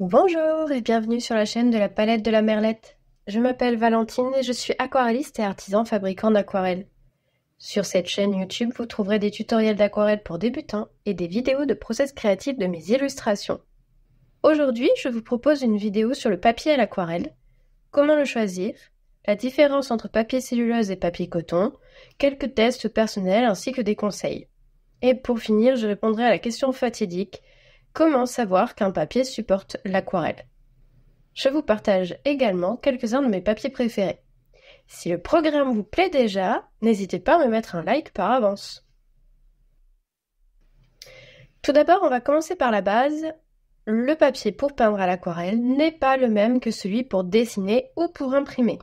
Bonjour et bienvenue sur la chaîne de la palette de la merlette. Je m'appelle Valentine et je suis aquarelliste et artisan fabricant d'aquarelles. Sur cette chaîne YouTube, vous trouverez des tutoriels d'aquarelle pour débutants et des vidéos de process créatifs de mes illustrations. Aujourd'hui, je vous propose une vidéo sur le papier à l'aquarelle, comment le choisir, la différence entre papier celluleuse et papier coton, quelques tests personnels ainsi que des conseils. Et pour finir, je répondrai à la question fatidique Comment savoir qu'un papier supporte l'aquarelle Je vous partage également quelques-uns de mes papiers préférés. Si le programme vous plaît déjà, n'hésitez pas à me mettre un like par avance. Tout d'abord, on va commencer par la base. Le papier pour peindre à l'aquarelle n'est pas le même que celui pour dessiner ou pour imprimer.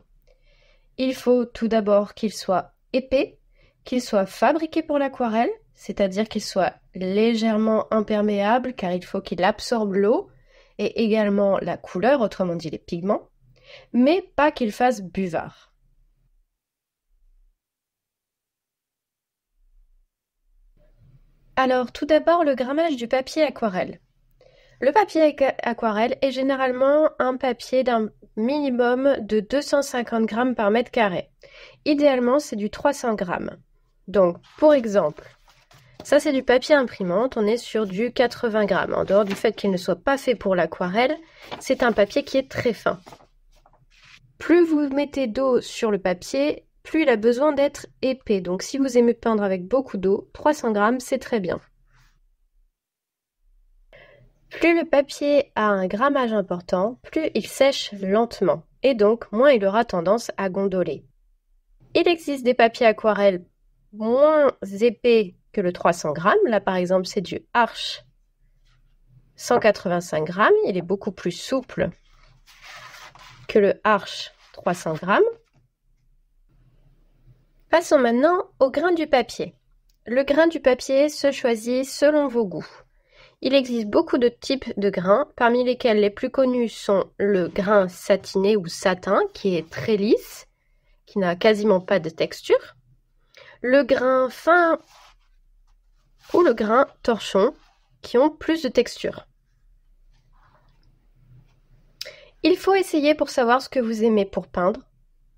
Il faut tout d'abord qu'il soit épais, qu'il soit fabriqué pour l'aquarelle, c'est-à-dire qu'il soit légèrement imperméable car il faut qu'il absorbe l'eau et également la couleur, autrement dit les pigments, mais pas qu'il fasse buvard. Alors tout d'abord le grammage du papier aquarelle. Le papier aquarelle est généralement un papier d'un minimum de 250 grammes par mètre carré. Idéalement, c'est du 300 grammes. Donc, pour exemple, ça, c'est du papier imprimante, on est sur du 80 grammes. En dehors du fait qu'il ne soit pas fait pour l'aquarelle, c'est un papier qui est très fin. Plus vous mettez d'eau sur le papier, plus il a besoin d'être épais. Donc si vous aimez peindre avec beaucoup d'eau, 300 grammes, c'est très bien. Plus le papier a un grammage important, plus il sèche lentement, et donc moins il aura tendance à gondoler. Il existe des papiers aquarelles moins épais que le 300 g Là, par exemple, c'est du arch 185 g Il est beaucoup plus souple que le arch 300 g Passons maintenant au grain du papier. Le grain du papier se choisit selon vos goûts. Il existe beaucoup de types de grains, parmi lesquels les plus connus sont le grain satiné ou satin, qui est très lisse, qui n'a quasiment pas de texture, le grain fin ou le grain torchon qui ont plus de texture. Il faut essayer pour savoir ce que vous aimez pour peindre,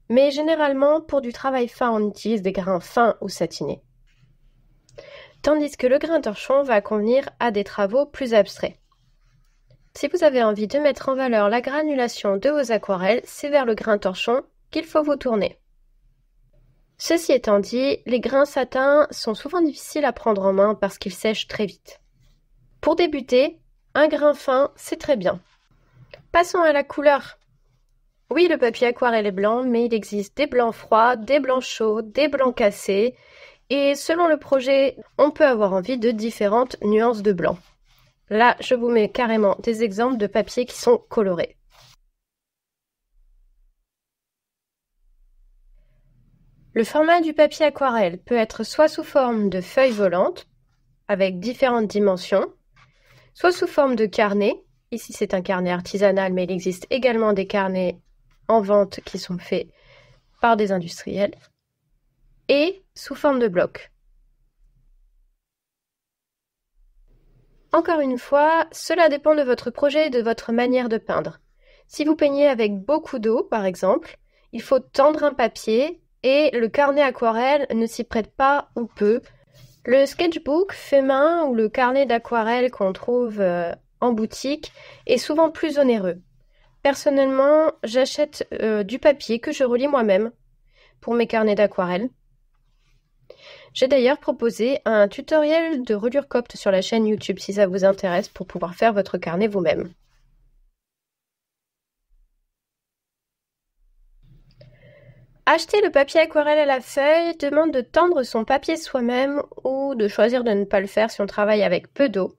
mais généralement pour du travail fin on utilise des grains fins ou satinés. Tandis que le grain torchon va convenir à des travaux plus abstraits. Si vous avez envie de mettre en valeur la granulation de vos aquarelles, c'est vers le grain torchon qu'il faut vous tourner. Ceci étant dit, les grains satins sont souvent difficiles à prendre en main parce qu'ils sèchent très vite. Pour débuter, un grain fin, c'est très bien. Passons à la couleur. Oui, le papier aquarelle est blanc, mais il existe des blancs froids, des blancs chauds, des blancs cassés, et selon le projet, on peut avoir envie de différentes nuances de blanc. Là, je vous mets carrément des exemples de papiers qui sont colorés. Le format du papier aquarelle peut être soit sous forme de feuilles volantes avec différentes dimensions, soit sous forme de carnet. Ici, c'est un carnet artisanal, mais il existe également des carnets en vente qui sont faits par des industriels, et sous forme de blocs. Encore une fois, cela dépend de votre projet et de votre manière de peindre. Si vous peignez avec beaucoup d'eau, par exemple, il faut tendre un papier et le carnet aquarelle ne s'y prête pas ou peu. Le sketchbook fait main ou le carnet d'aquarelle qu'on trouve euh, en boutique est souvent plus onéreux. Personnellement, j'achète euh, du papier que je relis moi-même pour mes carnets d'aquarelle. J'ai d'ailleurs proposé un tutoriel de relure copte sur la chaîne YouTube si ça vous intéresse pour pouvoir faire votre carnet vous-même. Acheter le papier aquarelle à la feuille demande de tendre son papier soi-même ou de choisir de ne pas le faire si on travaille avec peu d'eau.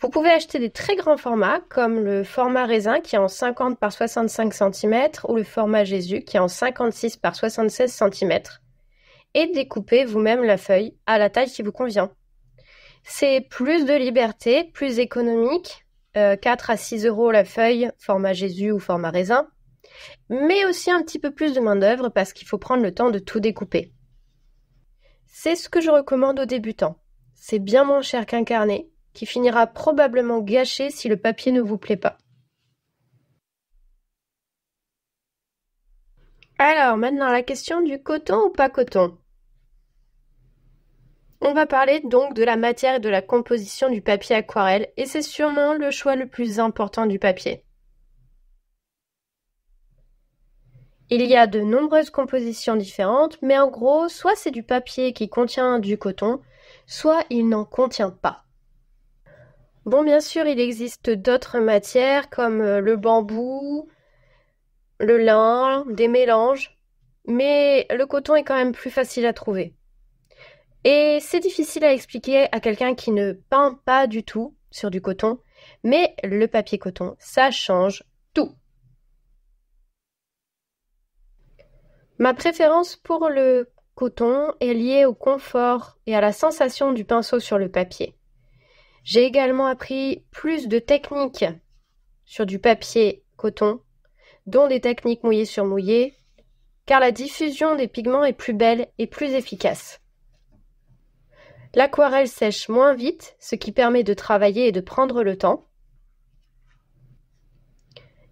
Vous pouvez acheter des très grands formats comme le format raisin qui est en 50 par 65 cm ou le format Jésus qui est en 56 par 76 cm et découper vous-même la feuille à la taille qui vous convient. C'est plus de liberté, plus économique, 4 euh, à 6 euros la feuille, format Jésus ou format raisin, mais aussi un petit peu plus de main-d'œuvre parce qu'il faut prendre le temps de tout découper. C'est ce que je recommande aux débutants. C'est bien moins cher qu'un carnet, qui finira probablement gâché si le papier ne vous plaît pas. Alors, maintenant la question du coton ou pas coton. On va parler donc de la matière et de la composition du papier aquarelle, et c'est sûrement le choix le plus important du papier. Il y a de nombreuses compositions différentes, mais en gros, soit c'est du papier qui contient du coton, soit il n'en contient pas. Bon, bien sûr, il existe d'autres matières comme euh, le bambou, le lin, des mélanges, mais le coton est quand même plus facile à trouver. Et c'est difficile à expliquer à quelqu'un qui ne peint pas du tout sur du coton, mais le papier coton, ça change Ma préférence pour le coton est liée au confort et à la sensation du pinceau sur le papier. J'ai également appris plus de techniques sur du papier coton, dont des techniques mouillées sur mouillé, car la diffusion des pigments est plus belle et plus efficace. L'aquarelle sèche moins vite, ce qui permet de travailler et de prendre le temps.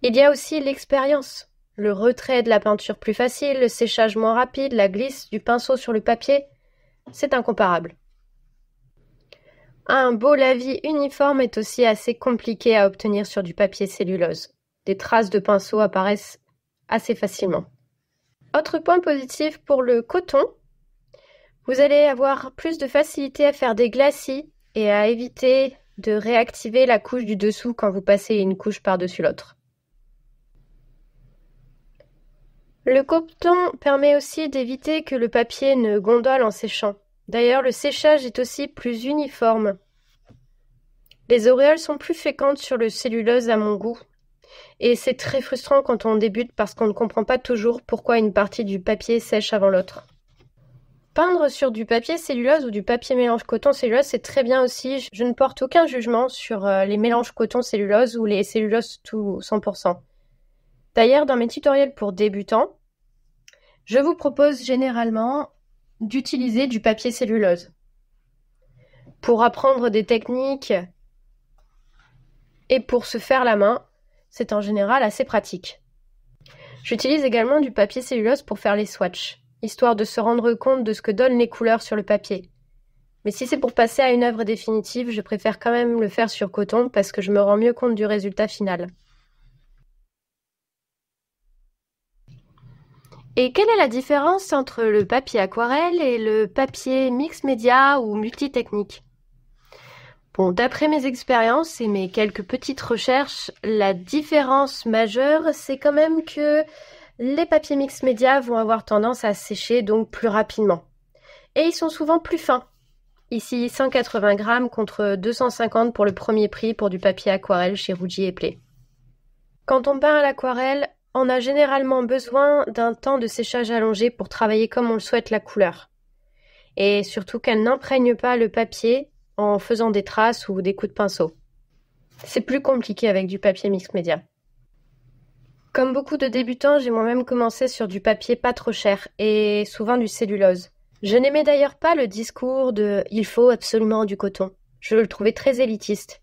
Il y a aussi l'expérience. Le retrait de la peinture plus facile, le séchage moins rapide, la glisse du pinceau sur le papier, c'est incomparable. Un beau lavis uniforme est aussi assez compliqué à obtenir sur du papier cellulose. Des traces de pinceau apparaissent assez facilement. Autre point positif pour le coton, vous allez avoir plus de facilité à faire des glacis et à éviter de réactiver la couche du dessous quand vous passez une couche par-dessus l'autre. Le coton permet aussi d'éviter que le papier ne gondole en séchant. D'ailleurs, le séchage est aussi plus uniforme. Les auréoles sont plus fréquentes sur le cellulose à mon goût. Et c'est très frustrant quand on débute parce qu'on ne comprend pas toujours pourquoi une partie du papier sèche avant l'autre. Peindre sur du papier cellulose ou du papier mélange coton cellulose, c'est très bien aussi. Je ne porte aucun jugement sur euh, les mélanges coton cellulose ou les celluloses tout 100%. D'ailleurs, dans mes tutoriels pour débutants, je vous propose généralement d'utiliser du papier cellulose pour apprendre des techniques et pour se faire la main. C'est en général assez pratique. J'utilise également du papier cellulose pour faire les swatches, histoire de se rendre compte de ce que donnent les couleurs sur le papier. Mais si c'est pour passer à une œuvre définitive, je préfère quand même le faire sur coton parce que je me rends mieux compte du résultat final. Et quelle est la différence entre le papier aquarelle et le papier mix média ou multitechnique Bon, d'après mes expériences et mes quelques petites recherches, la différence majeure, c'est quand même que les papiers mix média vont avoir tendance à sécher donc plus rapidement. Et ils sont souvent plus fins. Ici 180 grammes contre 250 pour le premier prix pour du papier aquarelle chez Rougier et Play. Quand on peint à l'aquarelle, on a généralement besoin d'un temps de séchage allongé pour travailler comme on le souhaite la couleur. Et surtout qu'elle n'imprègne pas le papier en faisant des traces ou des coups de pinceau. C'est plus compliqué avec du papier mix média. Comme beaucoup de débutants, j'ai moi-même commencé sur du papier pas trop cher et souvent du cellulose. Je n'aimais d'ailleurs pas le discours de il faut absolument du coton. Je le trouvais très élitiste.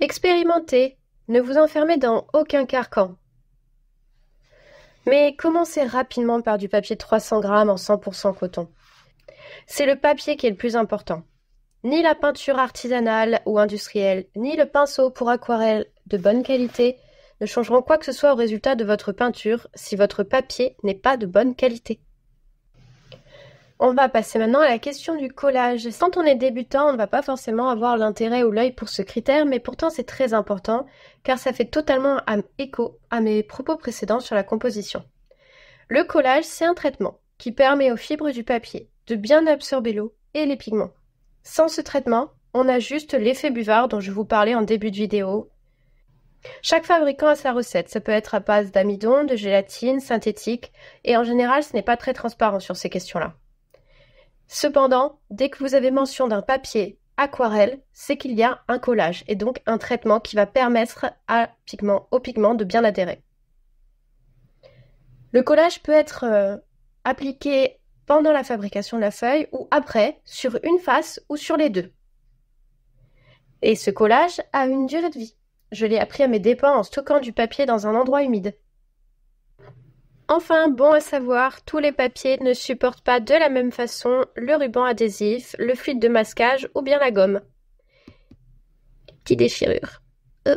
Expérimenter, ne vous enfermez dans aucun carcan. Mais commencez rapidement par du papier de 300 grammes en 100% coton. C'est le papier qui est le plus important. Ni la peinture artisanale ou industrielle, ni le pinceau pour aquarelle de bonne qualité ne changeront quoi que ce soit au résultat de votre peinture si votre papier n'est pas de bonne qualité. On va passer maintenant à la question du collage. Quand on est débutant, on ne va pas forcément avoir l'intérêt ou l'œil pour ce critère, mais pourtant c'est très important, car ça fait totalement écho à mes propos précédents sur la composition. Le collage, c'est un traitement qui permet aux fibres du papier de bien absorber l'eau et les pigments. Sans ce traitement, on a juste l'effet buvard dont je vous parlais en début de vidéo. Chaque fabricant a sa recette. Ça peut être à base d'amidon, de gélatine, synthétique, et en général, ce n'est pas très transparent sur ces questions-là. Cependant, dès que vous avez mention d'un papier aquarelle, c'est qu'il y a un collage et donc un traitement qui va permettre à pigment, au pigment de bien adhérer. Le collage peut être euh, appliqué pendant la fabrication de la feuille ou après, sur une face ou sur les deux. Et ce collage a une durée de vie. Je l'ai appris à mes dépens en stockant du papier dans un endroit humide. Enfin, bon à savoir, tous les papiers ne supportent pas de la même façon le ruban adhésif, le fluide de masquage ou bien la gomme. Petite déchirure. Oh.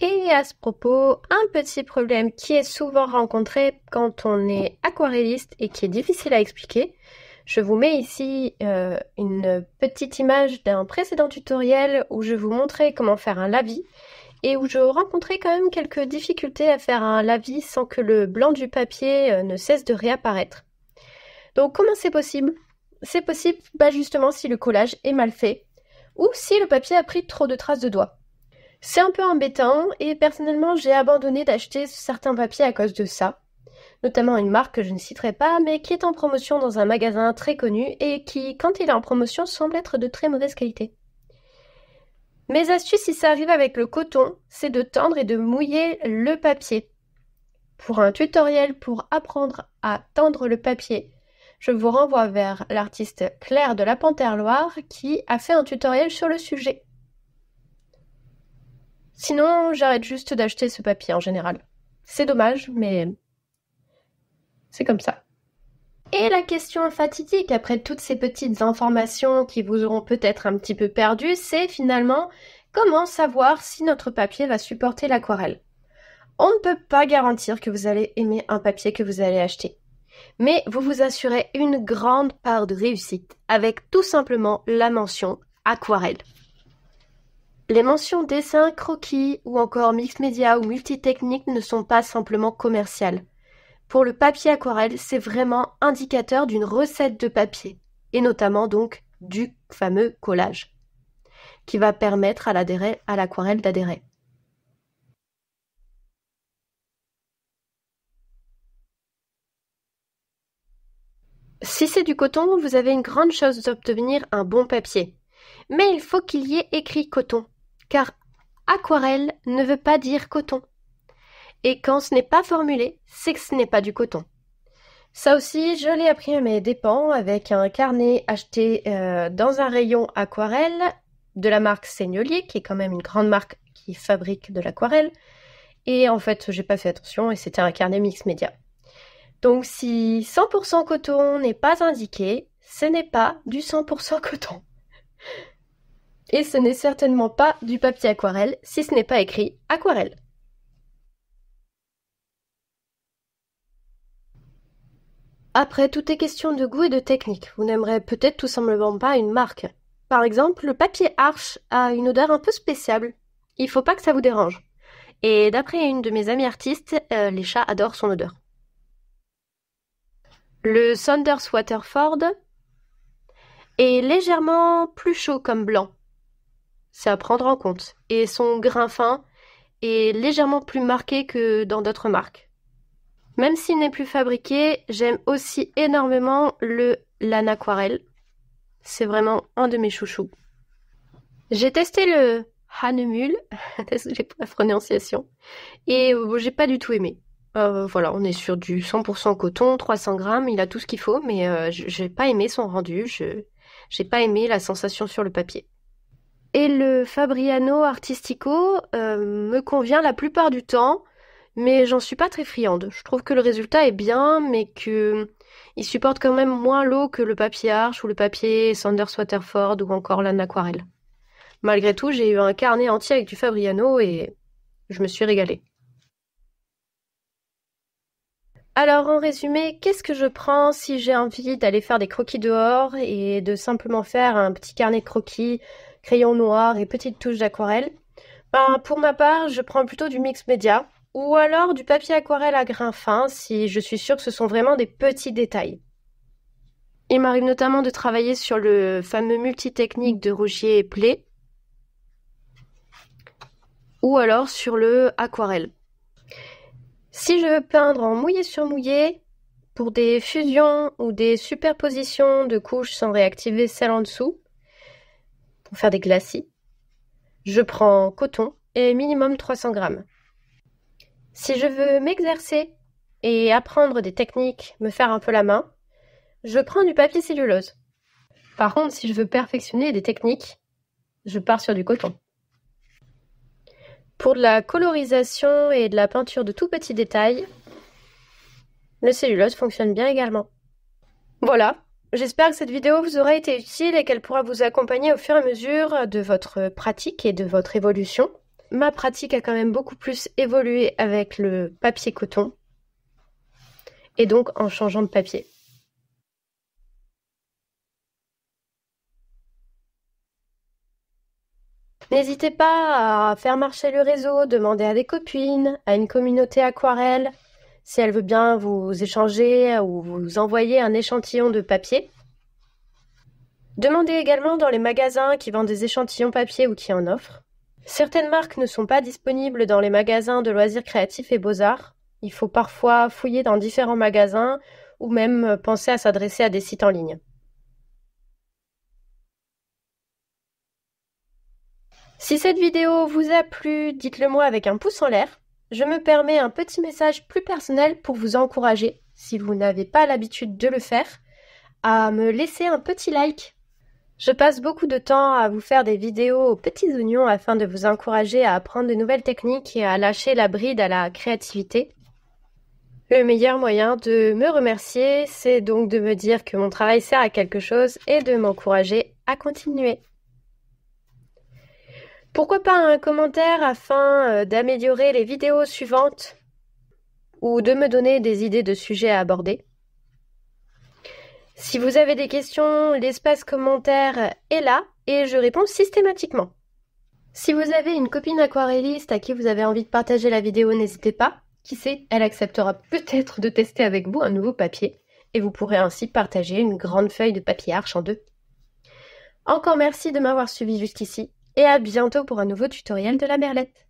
Et à ce propos, un petit problème qui est souvent rencontré quand on est aquarelliste et qui est difficile à expliquer. Je vous mets ici euh, une petite image d'un précédent tutoriel où je vous montrais comment faire un lavis et où je rencontrais quand même quelques difficultés à faire un lavis sans que le blanc du papier euh, ne cesse de réapparaître. Donc comment c'est possible C'est possible bah justement si le collage est mal fait ou si le papier a pris trop de traces de doigts. C'est un peu embêtant et personnellement j'ai abandonné d'acheter certains papiers à cause de ça, notamment une marque que je ne citerai pas mais qui est en promotion dans un magasin très connu et qui, quand il est en promotion, semble être de très mauvaise qualité. Mes astuces, si ça arrive avec le coton, c'est de tendre et de mouiller le papier. Pour un tutoriel pour apprendre à tendre le papier, je vous renvoie vers l'artiste Claire de la Panthère Loire qui a fait un tutoriel sur le sujet. Sinon, j'arrête juste d'acheter ce papier en général. C'est dommage, mais c'est comme ça. Et la question fatidique, après toutes ces petites informations qui vous auront peut-être un petit peu perdu, c'est finalement comment savoir si notre papier va supporter l'aquarelle. On ne peut pas garantir que vous allez aimer un papier que vous allez acheter. Mais vous vous assurez une grande part de réussite avec tout simplement la mention aquarelle. Les mentions dessin, croquis ou encore mix media ou multitechnique ne sont pas simplement commerciales. Pour le papier aquarelle, c'est vraiment indicateur d'une recette de papier, et notamment donc du fameux collage, qui va permettre à l'aquarelle d'adhérer. Si c'est du coton, vous avez une grande chance d'obtenir un bon papier. Mais il faut qu'il y ait écrit coton, car aquarelle ne veut pas dire coton. Et quand ce n'est pas formulé, c'est que ce n'est pas du coton. Ça aussi, je l'ai appris à mes dépens avec un carnet acheté euh, dans un rayon aquarelle de la marque Seignolier, qui est quand même une grande marque qui fabrique de l'aquarelle. Et en fait, j'ai pas fait attention et c'était un carnet mix média. Donc si 100% coton n'est pas indiqué, ce n'est pas du 100% coton. Et ce n'est certainement pas du papier aquarelle si ce n'est pas écrit aquarelle. Après, tout est question de goût et de technique. Vous n'aimerez peut-être tout simplement pas une marque. Par exemple, le papier arche a une odeur un peu spéciale. Il faut pas que ça vous dérange. Et d'après une de mes amies artistes, euh, les chats adorent son odeur. Le Saunders Waterford est légèrement plus chaud comme blanc. C'est à prendre en compte. Et son grain fin est légèrement plus marqué que dans d'autres marques. Même s'il n'est plus fabriqué, j'aime aussi énormément le lanaquarelle. C'est vraiment un de mes chouchous. J'ai testé le Hanemul, j'ai pas la prononciation, et euh, j'ai pas du tout aimé. Euh, voilà, on est sur du 100% coton, 300 grammes, il a tout ce qu'il faut, mais euh, j'ai pas aimé son rendu, j'ai pas aimé la sensation sur le papier. Et le Fabriano Artistico me convient la plupart du temps, mais j'en suis pas très friande. Je trouve que le résultat est bien, mais que il supporte quand même moins l'eau que le papier Arche ou le papier Sanders Waterford ou encore l'Anne Aquarelle. Malgré tout, j'ai eu un carnet entier avec du Fabriano et je me suis régalée. Alors, en résumé, qu'est-ce que je prends si j'ai envie d'aller faire des croquis dehors et de simplement faire un petit carnet de croquis, crayon noir et petites touches d'aquarelle ben, Pour ma part, je prends plutôt du mix média, ou alors du papier aquarelle à grain fin si je suis sûre que ce sont vraiment des petits détails. Il m'arrive notamment de travailler sur le fameux multi-technique de Rougier et Plé ou alors sur le aquarelle. Si je veux peindre en mouillé sur mouillé pour des fusions ou des superpositions de couches sans réactiver celles en dessous pour faire des glacis, je prends coton et minimum 300 grammes. Si je veux m'exercer et apprendre des techniques, me faire un peu la main, je prends du papier cellulose. Par contre, si je veux perfectionner des techniques, je pars sur du coton. Pour de la colorisation et de la peinture de tout petits détails, le cellulose fonctionne bien également. Voilà, j'espère que cette vidéo vous aura été utile et qu'elle pourra vous accompagner au fur et à mesure de votre pratique et de votre évolution ma pratique a quand même beaucoup plus évolué avec le papier coton et donc en changeant de papier. N'hésitez pas à faire marcher le réseau, demander à des copines, à une communauté aquarelle, si elle veut bien vous échanger ou vous envoyer un échantillon de papier. Demandez également dans les magasins qui vendent des échantillons papier ou qui en offrent. Certaines marques ne sont pas disponibles dans les magasins de loisirs créatifs et beaux-arts. Il faut parfois fouiller dans différents magasins ou même penser à s'adresser à des sites en ligne. Si cette vidéo vous a plu, dites-le moi avec un pouce en l'air. Je me permets un petit message plus personnel pour vous encourager, si vous n'avez pas l'habitude de le faire, à me laisser un petit like je passe beaucoup de temps à vous faire des vidéos aux petits oignons afin de vous encourager à apprendre de nouvelles techniques et à lâcher la bride à la créativité. Le meilleur moyen de me remercier, c'est donc de me dire que mon travail sert à quelque chose et de m'encourager à continuer. Pourquoi pas un commentaire afin euh, d'améliorer les vidéos suivantes ou de me donner des idées de sujets à aborder si vous avez des questions, l'espace commentaire est là et je réponds systématiquement. Si vous avez une copine aquarelliste à qui vous avez envie de partager la vidéo, n'hésitez pas. Qui sait, elle acceptera peut-être de tester avec vous un nouveau papier et vous pourrez ainsi partager une grande feuille de papier arche en deux. Encore merci de m'avoir suivi jusqu'ici et à bientôt pour un nouveau tutoriel de la merlette.